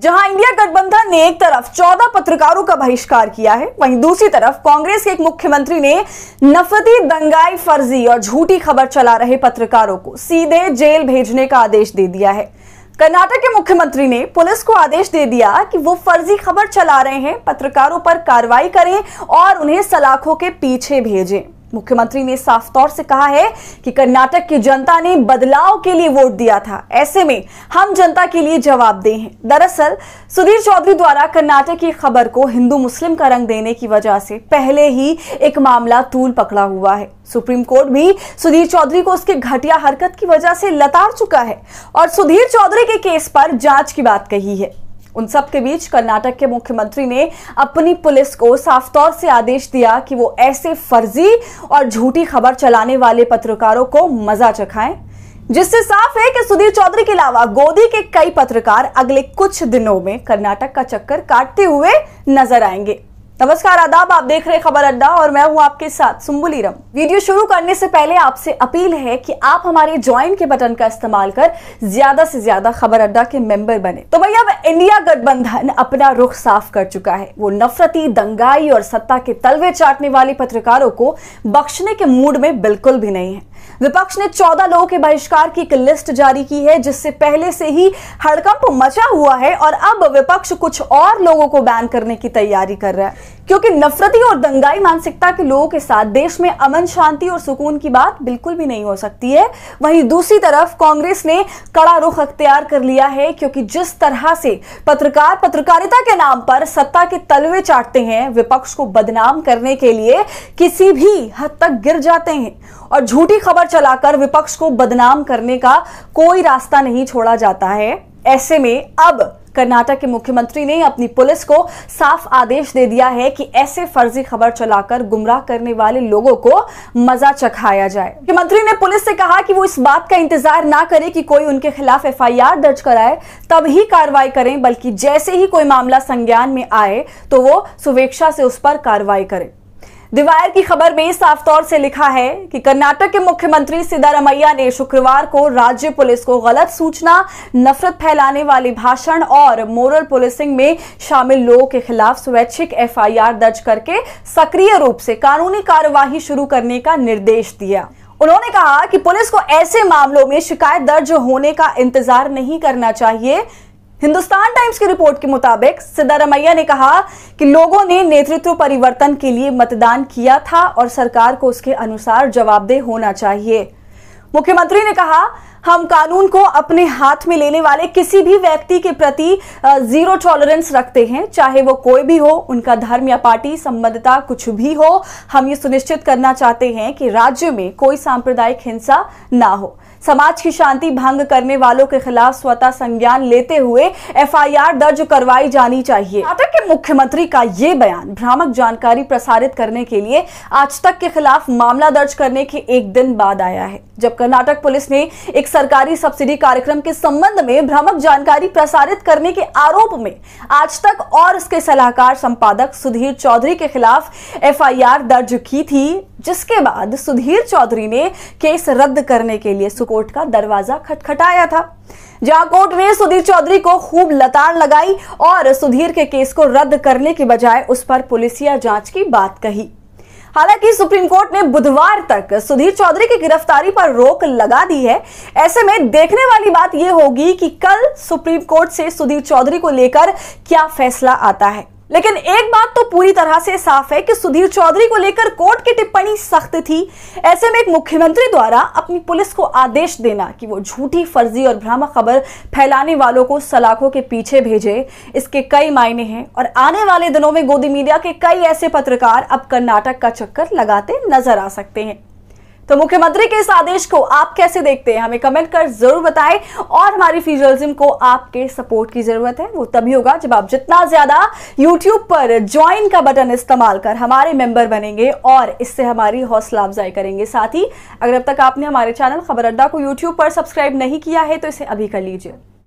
जहां इंडिया गठबंधन ने एक तरफ 14 पत्रकारों का बहिष्कार किया है वहीं दूसरी तरफ कांग्रेस के एक मुख्यमंत्री ने नफरती दंगाई फर्जी और झूठी खबर चला रहे पत्रकारों को सीधे जेल भेजने का आदेश दे दिया है कर्नाटक के मुख्यमंत्री ने पुलिस को आदेश दे दिया कि वो फर्जी खबर चला रहे हैं पत्रकारों पर कार्रवाई करें और उन्हें सलाखों के पीछे भेजें मुख्यमंत्री ने साफ तौर से कहा है कि कर्नाटक की जनता ने बदलाव के लिए वोट दिया था ऐसे में हम जनता के लिए दे हैं दरअसल सुधीर चौधरी द्वारा कर्नाटक की खबर को हिंदू मुस्लिम का रंग देने की वजह से पहले ही एक मामला तूल पकड़ा हुआ है सुप्रीम कोर्ट भी सुधीर चौधरी को उसके घटिया हरकत की वजह से लताड़ चुका है और सुधीर चौधरी के केस पर जांच की बात कही है उन सब के बीच कर्नाटक के मुख्यमंत्री ने अपनी पुलिस को साफ तौर से आदेश दिया कि वो ऐसे फर्जी और झूठी खबर चलाने वाले पत्रकारों को मजा चखाएं जिससे साफ है कि सुधीर चौधरी के अलावा गोदी के कई पत्रकार अगले कुछ दिनों में कर्नाटक का चक्कर काटते हुए नजर आएंगे नमस्कार आदाब आप देख रहे खबर अड्डा और मैं हूं आपके साथ सुम्बुलीरम वीडियो शुरू करने से पहले आपसे अपील है कि आप हमारे ज्वाइन के बटन का इस्तेमाल कर ज्यादा से ज्यादा खबर अड्डा के मेंबर बने तो भैया अब इंडिया गठबंधन अपना रुख साफ कर चुका है वो नफरती दंगाई और सत्ता के तलवे चाटने वाले पत्रकारों को बख्शने के मूड में बिल्कुल भी नहीं है विपक्ष ने 14 लोगों के बहिष्कार की एक लिस्ट जारी की है जिससे पहले से ही हड़कंप मचा हुआ है और अब विपक्ष कुछ और लोगों को बैन करने की तैयारी कर रहा है क्योंकि नफरती और दंगाई मानसिकता के लोगों के साथ देश में अमन शांति और सुकून की बात बिल्कुल भी नहीं हो सकती है वहीं दूसरी तरफ कांग्रेस ने कड़ा रुख अख्तियार कर लिया है क्योंकि जिस तरह से पत्रकार पत्रकारिता के नाम पर सत्ता के तलवे चाटते हैं विपक्ष को बदनाम करने के लिए किसी भी हद तक गिर जाते हैं और झूठी खबर चलाकर विपक्ष को बदनाम करने का कोई रास्ता नहीं छोड़ा जाता है ऐसे में अब कर्नाटक के मुख्यमंत्री ने अपनी पुलिस को साफ आदेश दे दिया है कि ऐसे फर्जी खबर चलाकर गुमराह करने वाले लोगों को मजा चखाया जाए मुख्यमंत्री ने पुलिस से कहा कि वो इस बात का इंतजार ना करे कि कोई उनके खिलाफ एफआईआर दर्ज कराए तब ही कार्रवाई करें बल्कि जैसे ही कोई मामला संज्ञान में आए तो वो सुवेक्षा से उस पर कार्रवाई करें दिवायर की खबर में साफ तौर से लिखा है कि कर्नाटक के मुख्यमंत्री सिद्धारमैया ने शुक्रवार को राज्य पुलिस को गलत सूचना नफरत फैलाने वाले भाषण और मोरल पुलिसिंग में शामिल लोगों के खिलाफ स्वैच्छिक एफआईआर दर्ज करके सक्रिय रूप से कानूनी कार्यवाही शुरू करने का निर्देश दिया उन्होंने कहा कि पुलिस को ऐसे मामलों में शिकायत दर्ज होने का इंतजार नहीं करना चाहिए हिंदुस्तान टाइम्स की रिपोर्ट के मुताबिक सिद्धारमैया ने कहा कि लोगों ने नेतृत्व परिवर्तन के लिए मतदान किया था और सरकार को उसके अनुसार जवाबदेह होना चाहिए मुख्यमंत्री ने कहा हम कानून को अपने हाथ में लेने वाले किसी भी व्यक्ति के प्रति जीरो टॉलरेंस रखते हैं चाहे वो कोई भी हो उनका धर्म या पार्टी संबद्धता कुछ भी हो हम ये सुनिश्चित करना चाहते हैं कि राज्य में कोई सांप्रदायिक हिंसा ना हो समाज की शांति भंग करने वालों के खिलाफ स्वतः संज्ञान लेते हुए एफआईआर दर्ज करवाई जानी चाहिए आता के मुख्यमंत्री का ये बयान भ्रामक जानकारी प्रसारित करने के लिए आज तक के खिलाफ मामला दर्ज करने के एक दिन बाद आया है जब कर्नाटक पुलिस ने एक सरकारी सब्सिडी कार्यक्रम के संबंध में भ्रामक जानकारी प्रसारित करने के आरोप में आज तक और उसके सलाहकार संपादक सुधीर चौधरी के खिलाफ एफआईआर दर्ज की थी जिसके बाद सुधीर चौधरी ने केस रद्द करने के लिए सुकोर्ट का दरवाजा खटखटाया था जहां कोर्ट ने सुधीर चौधरी को खूब लताड़ लगाई और सुधीर के केस को रद्द करने के बजाय उस पर पुलिसिया जांच की बात कही हालांकि सुप्रीम कोर्ट ने बुधवार तक सुधीर चौधरी की गिरफ्तारी पर रोक लगा दी है ऐसे में देखने वाली बात यह होगी कि कल सुप्रीम कोर्ट से सुधीर चौधरी को लेकर क्या फैसला आता है लेकिन एक बात तो पूरी तरह से साफ है कि सुधीर चौधरी को लेकर कोर्ट की टिप्पणी सख्त थी ऐसे में एक मुख्यमंत्री द्वारा अपनी पुलिस को आदेश देना कि वो झूठी फर्जी और भ्रामक खबर फैलाने वालों को सलाखों के पीछे भेजे इसके कई मायने हैं और आने वाले दिनों में गोदी मीडिया के कई ऐसे पत्रकार अब कर्नाटक का चक्कर लगाते नजर आ सकते हैं तो मुख्यमंत्री के इस आदेश को आप कैसे देखते हैं हमें कमेंट कर जरूर बताएं और हमारी फीजर्लिज्म को आपके सपोर्ट की जरूरत है वो तभी होगा जब आप जितना ज्यादा यूट्यूब पर ज्वाइन का बटन इस्तेमाल कर हमारे मेंबर बनेंगे और इससे हमारी हौसला अफजाई करेंगे साथ ही अगर अब तक आपने हमारे चैनल खबर अड्डा को यूट्यूब पर सब्सक्राइब नहीं किया है तो इसे अभी कर लीजिए